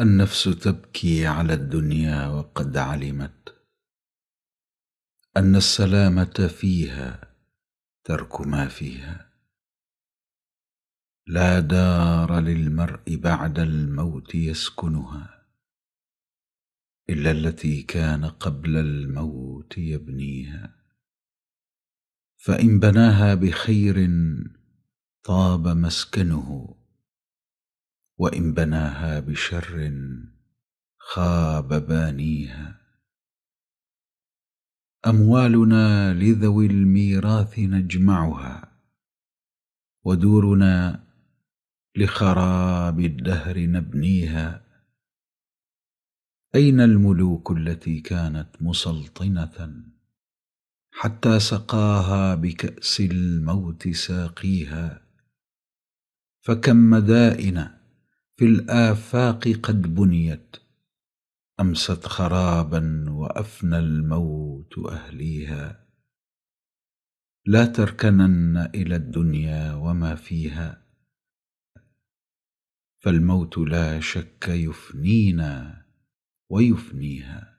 النفس تبكي على الدنيا وقد علمت ان السلامه فيها ترك ما فيها لا دار للمرء بعد الموت يسكنها الا التي كان قبل الموت يبنيها فان بناها بخير طاب مسكنه وان بناها بشر خاب بانيها اموالنا لذوي الميراث نجمعها ودورنا لخراب الدهر نبنيها اين الملوك التي كانت مسلطنه حتى سقاها بكاس الموت ساقيها فكم مدائن في الآفاق قد بنيت أمست خرابا وأفنى الموت أهليها لا تركنن إلى الدنيا وما فيها فالموت لا شك يفنينا ويفنيها